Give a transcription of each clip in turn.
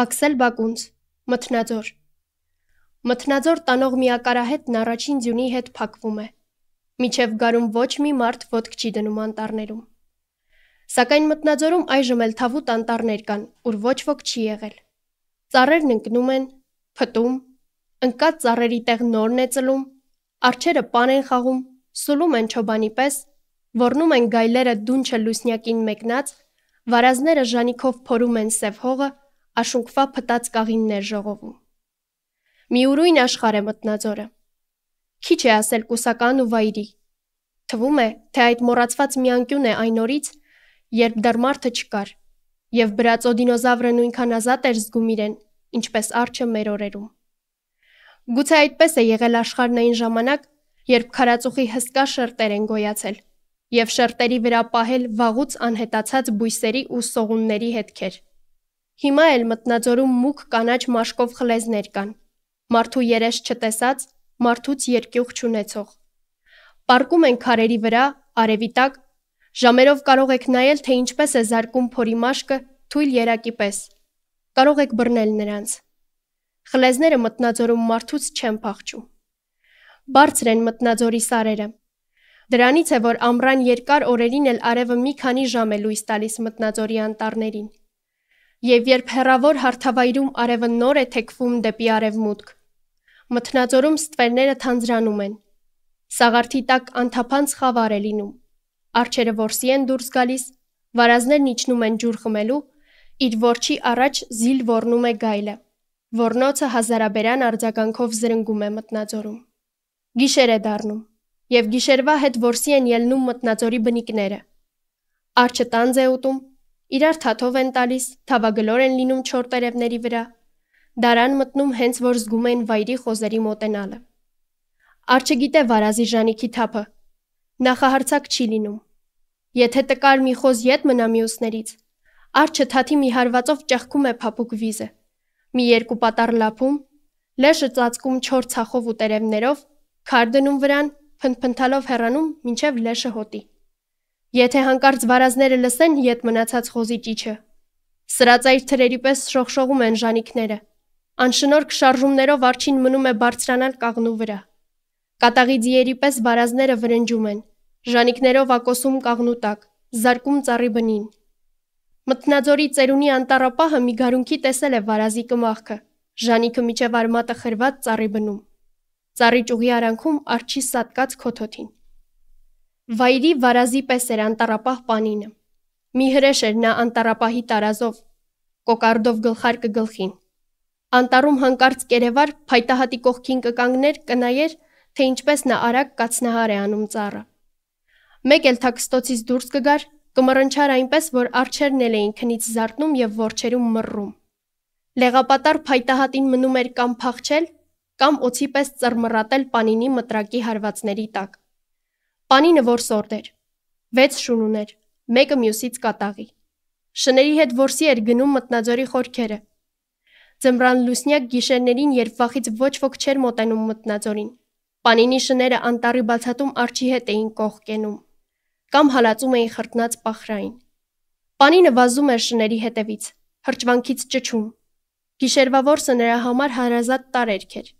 Աքսել Բակունց, Մթնաձոր։ Մթնաձոր տանող միակարահետն առաջին ձյունի հետ փակվում է։ Միջև գարում ոչ մի մարդ ոտք չի դնում անտառներում։ Սակայն մթնաձորում այժմ էլ թավուտ անտառներ կան, ուր ոչ ոք չի եղել։ Ծառերն ընկնում են, փտում, ընկած ծառերի տեղ նորն է ծլում, արջերը պան են խաղում, սուլում են ճոբանի պես, ворնում են գայլերը դունչը լուսնյակին մեկնած, վարազները ժանիքով փորում են սև հողը աշունքվա փտած կաղիններ ժողովում։ Միուրույն աշխարհ է մտնածորը։ Քիչ է ասել կուսական ու վայրի։ Թվում է, թե այդ մոռացված մի անկյուն է այն օրից, երբ դեռ մարդը չկար, եւ բրածո դինոզավրը նույնքան ազատ էր զգում իրեն, ինչպես արջը մեր օրերում։ Գուցե այդպես է եղել աշխարհն այն ժամանակ, երբ քարածուխի հսկա շերտեր են գոյացել եւ շերտերի վրա պահել վաղուց անհետացած բույսերի ու սողունների հետքեր։ Հիմա էլ մտնաձորում մուգ կանաչ մաշկով խլեզներ կան։ Մարդու երես չտեսած, մարդուց երկյուղ չունեցող։ Պարկում են քարերի վրա, արևի տակ, ժամերով կարող եք նայել, թե ինչպես է զարկում փորի մաշկը թույլ երակի պես։ Կարող եք բռնել նրանց։ Խլեզները մտնաձորում մարդուց չեն փախչում։ Բարձր են մտնաձորի սարերը։ Դրանից է որ ամռան երկար օրերին էլ արևը մի քանի ժամ է լույս տալիս մտնաձորի անտառներին եւ երբ հերավոր հարթավայրում արևը նոր է թեքվում դեպի արևմուտք։ Մթնաձորում ստվերները թանձրանում են։ Սաղարթի տակ անթափանց խավար է լինում։ Արջերը ворսի են դուրս գալիս, վարազներն իջնում են ջուր խմելու, իր ворչի առաջ զիլ ворնում է գայլը։ Ворնոցը հազարաբերան արձագանքով զրնգում է մտնաձորում։ Գիշեր է դառնում, եւ գիշերվա հետ ворսի են ելնում մտնաձորի բնիկները։ Արջը տանձ է ուտում, իրար թաթով են տալիս, թավագլոր են լինում չոր տերևների վրա։ Դարան մտնում հենց որ զգում են վայրի խոզերի մոտենալը։ Արջը գիտե վարազի ժանիքի թափը։ Նախահարցակ չի լինում։ Եթե տկար մի խոզ յետ մնա մյուսներից, արջը թաթի մի հարվածով ճեղքում է փափուկ վիզը։ Մի երկու պատառ լափում, լեշը ծածկում 4 ցախով ու տերևներով, քար դնում վրան, փնփնթալով հեռանում, ինչև լեշը հոտի։ Եթե հանկարծ վարազները լսեն ետ մնացած խոզի ճիչը։ Սրածայր թրերի պես շողշողում են ժանիքները։ Անշնորհք շարժումներով արջին մնում է բարձրանալ կաղնու վրա։ Կատաղի ձիերի պես վարազները վրնջում են, ժանիքներով ակոսում կաղնու տակ, զարկում ծառի բնին։ Մտնաձորի ծերունի անտարապահը մի գարունքի տեսել է վարազի կմախքը, ժանիքը միջև արմատը խրված ծառի բնում։ Ծառի ճուղի արանքում արջի սատկած քոթոթին։ Վայրի վարազի պես էր անտարապահ պանինը։ Մի հրեշ էր նա անտարապահի տարազով, կոկարդով գլխարկը գլխին։ Անտարում հանկարծ կերևար փայտահատի կողքին կկանգներ կնայեր, թե ինչպես նա արագ կացնահար է անում ծառը։ Մեկ էլ թաքստոցից դուրս կգար, կմռնչար այնպես, որ արջերն էլ էին քնից զարթնում եւ ворչերում մռռում։ Լեղապատար փայտահատին մնում էր կամ փախչել, կամ օծի պես ծռմռատել պանինի մտրակի հարվածների տակ։ Պանինը որ սորդ էր։ Վեց շուն ուներ, մեկը մյուսից կատաղի։ Շների հետ որսի էր գնում մտնաձորի խորքերը։ Ձմռան լուսնյակ գիշերներին, երբ վախից ոչ ոք չէր մոտենում մտնաձորին, Պանինի շները անտառի բացատում արջի հետ էին կողկենում կամ հալածում էին խրտնած պախրային։ Պանինը վազում էր շների հետևից, հրճվանքից ճճում։ Գիշերվա որսը նրա համար հարազատ տարերք էր։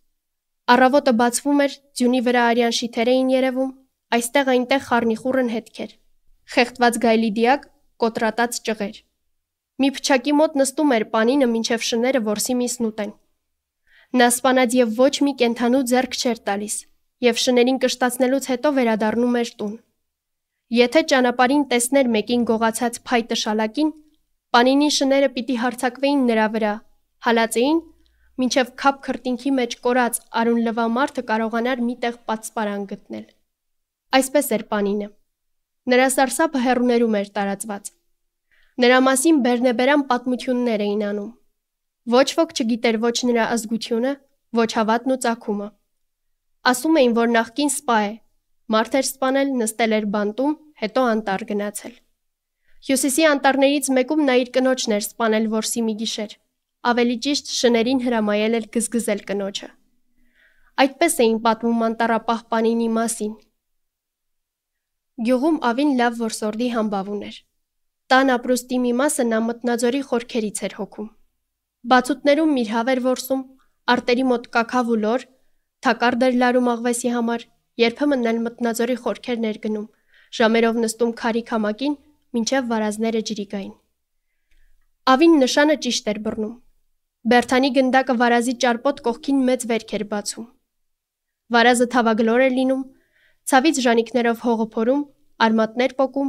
Առավոտը բացվում էր, ձյունի վրա արյան շիթեր էին երևում, Այստեղ-այնտեղ խառնիխուրն հետքեր, խեղդված գայլի դիակ, կոտրատած ճղեր։ Մի փչակի մոտ նստում էր Պանինը, ինչև շները որսի մի սնուտեն։ Նա սپانած եւ ոչ մի կենթանու ձեռք չէր տալիս, եւ շներին կշտացնելուց հետո վերադառնում էր տուն։ Եթե ճանապարհին տեսներ մեկին գողացած փայտը շալակին, Պանինի շները պիտի հարցակվեին նրա վրա, հալածեին, ինչև քափ քրտինքի մեջ կորած արուն լվամարթը կարողանար միտեղ պատսպարան գտնել։ Այսպես էր Պանինը։ Նրա սարսափը հերուներում էր տարածված։ Նրա մասին բեռնեբերան պատմություններ էին անում։ Ոչ ոք չգիտեր ոչ նրա ազգությունը, ոչ հավատն ու ցակումը։ Ասում էին, որ նախքին սպա է։ Մարդ էր սպանել, նստել էր բանտում, հետո անտառ գնացել։ Հյուսիսի անտառներից մեկում նա իր կնոջն էր սպանել որսի մի գիշեր։ Ավելի ճիշտ շներին հրամայել էր գզգզել կնոջը։ Այդպես էին պատմում անտառապահ Պանինի մասին, Գյուղում ավին լավ որսորդի համբավ ուներ։ Տան ապրոստի մի մասը նա մտնաձորի խորքերից էր հոգում։ Բացուտներում իր հավեր որսում, արտերի մոտ կակավ ու լոր, թակարդ էր լարում աղվեսի համար, երբեմն էլ մտնաձորի խորքերն էր գնում, ժամերով նստում քարի քամակին, մինչև վարազները ջրիկային։ Ավին նշանը ճիշտ էր բռնում։ Բերթանի գնդակը վարազի ճարպոտ կողքին մեծ վերք էր բացում։ Վարազը թավագլոր էր լինում, Ցավից ժանիկներով հողը փորում, արմատներ պոկում,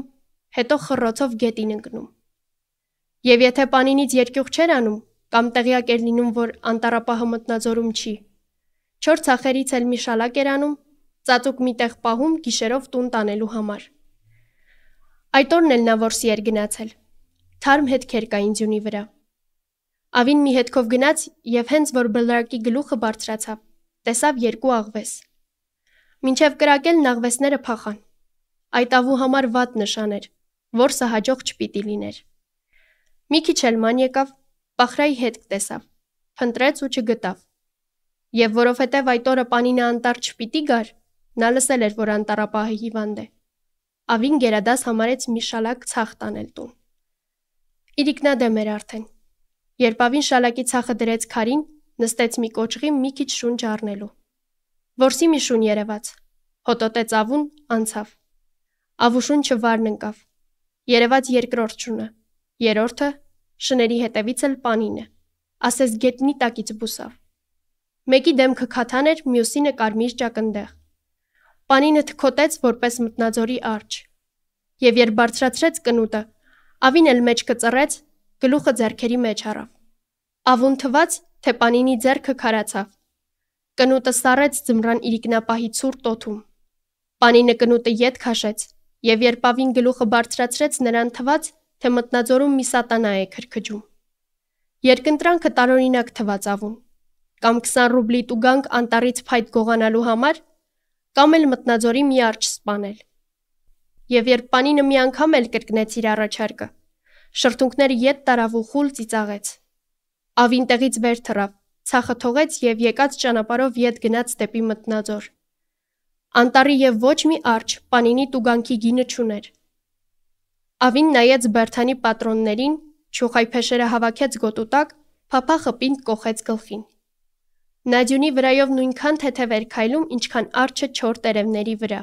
հետո խռոցով գետին ընկնում։ Եվ եթե պանինից երկյուղ չեր անում, կամ տեղյակ էր լինում, որ անտարապահը մտնաձորում չի, չոր ցախերից էլ մի շալակ էր անում, ծածուկ միտեղ պահում գիշերով տուն տանելու համար։ Այդ օրն էլ նա որսի էր գնացել։ Թարմ հետքեր կային ձյունի վրա։ Ավին մի հետքով գնաց եւ հենց որ բլրակի գլուխը բարձրացավ, տեսավ երկու աղվես։ Մինչև կրակել նաղվեսները փախան։ Այդ ավու համար վատ նշան էր, որսը հաջող չպիտի լիներ։ Մի քիչ էլ ման եկավ, Պախրայի հետ տեսավ, փնտրեց ու չգտավ։ Եվ որովհետև այդ օրը Պանինը անտառ չպիտի գար, նա լսել էր, որ անտառապահը հիվանդ է։ Ավին գերադաս համարեց մի շալակ ցախ տանել տուն։ Իրիկնադեմ էր արդեն։ Երբ ավին շալակի ցախը դրեց քարին, նստեց մի կոճղի մի քիչ շունչ առնելու։ Որսի մի շուն երևաց։ Հոտոտեց ավուն, անցավ։ Ավուշուն չվարն ընկավ։ Երևաց երկրորդ շունը։ Երրորդը շների հետևից էլ պանին է։ Ասես գետնի տակից բուսավ։ Մեկի դեմքը քաթան էր, մյուսինը կարմիր ճակնդեղ։ Պանինը թքոտեց որպես մտնաձորի արջ։ Եվ երբ բարձրացրեց կնուտը, ավին էլ մեջքը ծռեց, գլուխը зерքերի մեջ առավ։ Ավուն թված, թե պանինի зерքը քարացավ Կնուտը սառեց ձմռան իրիկնապահի ցուր տոթում։ Պանինը կնուտը յետ քաշեց, եւ երբ ավին գլուխը բարձրացրեց նրան թված, թե մտնաձորում մի սատանա է քրքջում։ Երկընտրանքը տարօրինակ թված ավուն։ Կամ 20 ռուբլի տուգանք անտարից փայտ գողանալու համար, կամ էլ մտնաձորի մի արջ սպանել։ Եվ երբ Պանինը մի անգամ էլ կրկնեց իր առաջարկը, շրթունքները յետ տարավ ու խուլ ծիծաղեց։ Ավին տեղից վեր թռավ ցախը թողեց եւ եկած ճանապարով ետ գնաց դեպի մտնաձոր։ Անտարի եւ ոչ մի արջ Պանինի տուգանքի գինը չուներ։ Ավին նայեց Բերթանի պատրոններին, ճուխայ փեշերը հավաքեց գոտուտակ, փափախը պինդ կողեց գլխին։ Նադյունի վրայով նույնքան թեթև էր քայլում, ինչքան արջը 4 տերևների վրա։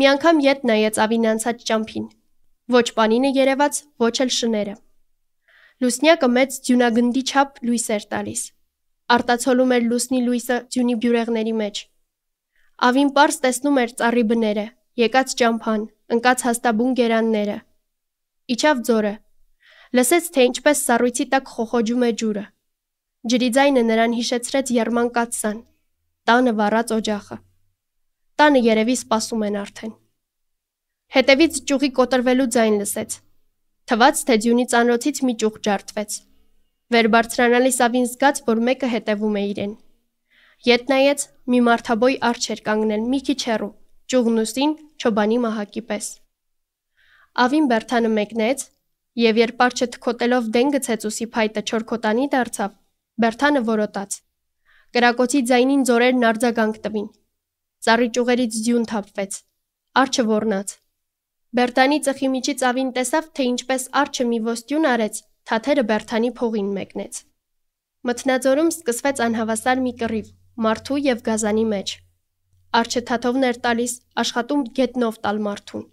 Մի անգամ յետ նայեց Ավին անցած ճամփին։ Ոչ Պանինը երևաց, ոչ էլ շները։ Լուսնյակը մեծ ձյունագնդի չափ լույս էր տալիս արտացոլում էր լուսնի լույսը ձյունի բյուրեղների մեջ։ Ավին པարս տեսնում էր ծառի բները, եկած ճամփան, ընկած հաստաբուն գերանները։ Իջավ ձորը։ Լսեց, թե ինչպես սառույցի տակ խոխոջում է ջուրը։ Ջրի ձայնը նրան հիշեցրեց Երման կացսան, տանը վառած օջախը։ Տանը երևի սպասում են արդեն։ Հետևից ճյուղի կոտրվելու ձայն լսեց։ Թվաց, թե ձյունի ծանրոցից մի ճյուղ ջարդվեց։ Վերբարձրանալիս ավին զգաց, որ մեկը հետևում է իրեն։ Ետ նայեց, մի մարդաբոյ արջ էր կանգնել մի քիչ հեռու, ճուղնուսին չոբանի մահակի պես։ Ավին Բերթանը մեկնեց, եւ երբ արջը թքոտելով դեն գցեց ուսի փայտը չորքոտանի դարձավ, Բերթանը որոտաց։ Կրակոցի ձայնին ձորերն արձագանք տվին։ Ծառի ճյուղերից ձյուն թափվեց։ Արջը ոռնաց։ Բերտանի ծխի միջից ավին տեսավ, թե ինչպես արջը մի ոստյուն արեց, թաթերը Բերթանի փողին մեկնեց։ Մթնաձորում սկսվեց անհավասար մի կռիվ մարդու եւ գազանի մեջ։ Արչը թաթովն էր տալիս աշխատում գետնով տալ մարդուն։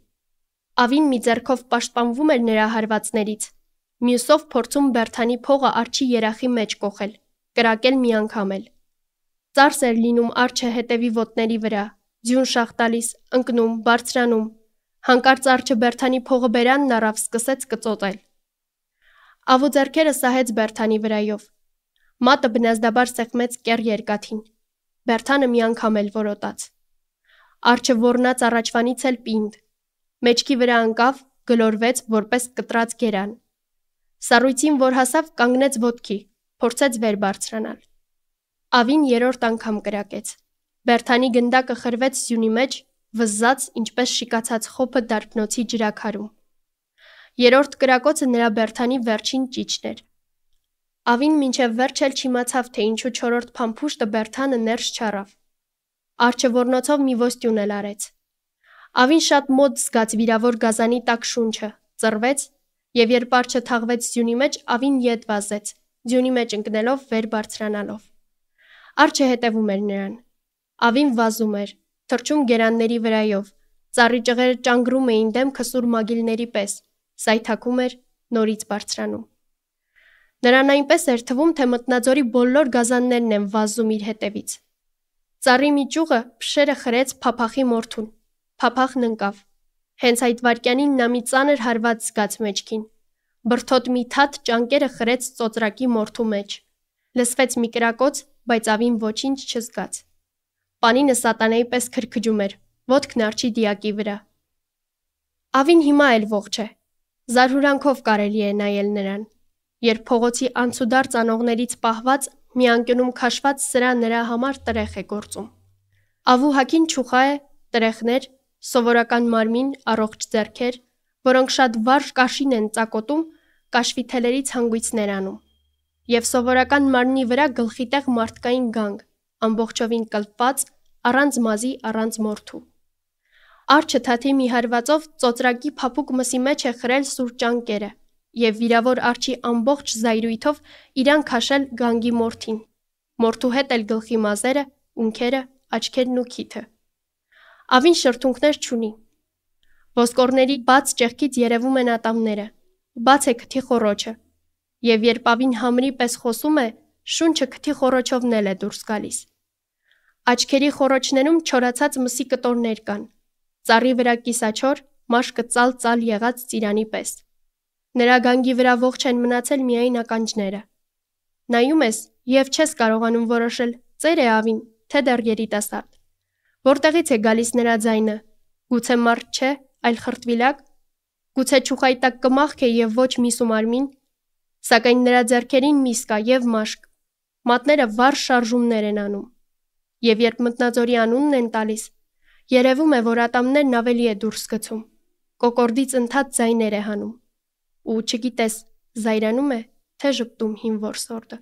Ավին մի ձեռքով պաշտպանվում էր նրա հարվածներից, մյուսով փորձում Բերթանի փողը արչի երախի մեջ կողել, կրակել մի անգամ էլ։ Ծարս էր լինում արչը հետևի ոտների վրա, ձյուն շախ տալիս, ընկնում, բարձրանում։ Հանկարծ արչը Բերթանի փողը բերանն առավ, սկսեց կծոտել։ Ավոձեռքերը սահեց Բերթանի վրայով։ Մատը բնազդաբար սեղմեց կեր երկաթին։ Բերթանը մի անգամ էլ որոտաց։ Արջը ոռնաց առաջվանից էլ պինդ։ Մեջքի վրա անկավ, գլորվեց որպես կտրած գերան։ Սառույցին, որ հասավ, կանգնեց ոտքի, փորձեց վեր բարձրանալ։ Ավին երրորդ անգամ կրակեց։ Բերթանի գնդակը խրվեց սյունի մեջ, վզզած, ինչպես շիկացած խոփը դարբնոցի ջրակարում։ Երրորդ կրակոցը նրա Բերթանի վերջին ճիճն էր։ Ավին մինչև վերջ էլ չիմացավ, թե ինչու չորրորդ փամփուշտը Բերթանը ներս չառավ։ Արջևորնոցով մի ոստյուն էլ արեց։ Ավին շատ մոտ զգաց վիրավոր գազանի տակ շունչը, ծռվեց եւ երբ արջը թաղվեց ձյունի մեջ, ավին ետ վազեց, ձյունի մեջ ընկնելով վեր բարձրանալով։ Արջը հետևում էր նրան։ Ավին վազում էր, թռչում գերանների վրայով, ծառի ճղերը ճանգրում էին դեմքը սուր մագիլների պես։ Սայթակում էր, նորից բարձրանում։ Նրան այնպես էր թվում, թե մտնաձորի բոլոր գազաններն են վազում իր հետևից։ Ծառի մի ճյուղը փշերը խրեց փափախի մորթուն։ Փափախն ընկավ։ Հենց այդ վարքյանին նա մի ծանր հարված զգաց մեջքին։ Բրթոտ մի թաթ ճանկերը խրեց ծոծրակի մորթու մեջ։ Լսվեց մի կրակոց, բայց ավին ոչինչ չզգաց։ Պանինը սատանայի պես քրքջում էր, ոտքն արջի դիակի վրա։ Ավին հիմա էլ ողջ է, Զարհուրանքով կարելի է նայել նրան։ Երբ փողոցի անցուդարձ անողներից պահված մի անկյունում քաշված սրա նրա համար տրեղ է գործում։ Ավուհակին ճուխա է, տրեղներ, սովորական մարմին, առողջ ձեռքեր, որոնք շատ վարժ կաշին են ծակոտում, կաշվի թելերից հանգույցներ անում։ Եվ սովորական մարմնի վրա գլխի տեղ մարդկային գանգ, ամբողջովին կլպված, առանց մազի, առանց մորթու։ Արջը թաթի մի հարվածով ծոծրակի փափուկ մսի մեջ է խրել սուր ճանկերը եւ վիրավոր արջի ամբողջ զայրույթով իրան քաշել գանգի մորթին։ Մորթու հետ էլ գլխի մազերը, ունքերը, աչքերն ու քիթը։ Ավին շրթունքներ չունի։ Ոսկորների բաց ճեղքից երևում են ատամները։ Բաց է քթի խորոճը։ Եվ երբ ավին համրի պես խոսում է, շունչը քթի խորոճովն էլ է դուրս գալիս։ Աչքերի խորոճներում չորացած մսի կտորներ կան Ծառի վրա կիսաչոր, մաշկը ծալ-ծալ եղած ծիրանի պես։ Նրա գանգի վրա ողջ են մնացել միայն ականջները։ Նայում ես եւ չես կարողանում որոշել ծեր է ավին, թե դեռ երիտասարդ։ Որտեղից է գալիս նրա ձայնը։ Գուցե մարդ չէ, այլ խրտվիլակ։ Գուցե ճուխայտակ կմախք է եւ ոչ մի սումարմին, սակայն նրա ձեռքերին միս կա եւ մաշկ։ Մատները վառ շարժումներ են անում։ Եվ երբ մտնածորի անունն են տալիս, Երևում է, որ ատամներն ավելի է դուրս գցում։ Կոկորդից ընդհատ ձայներ է հանում։ Ու չգիտես, զայրանում է, թե ժպտում հին որսորդը։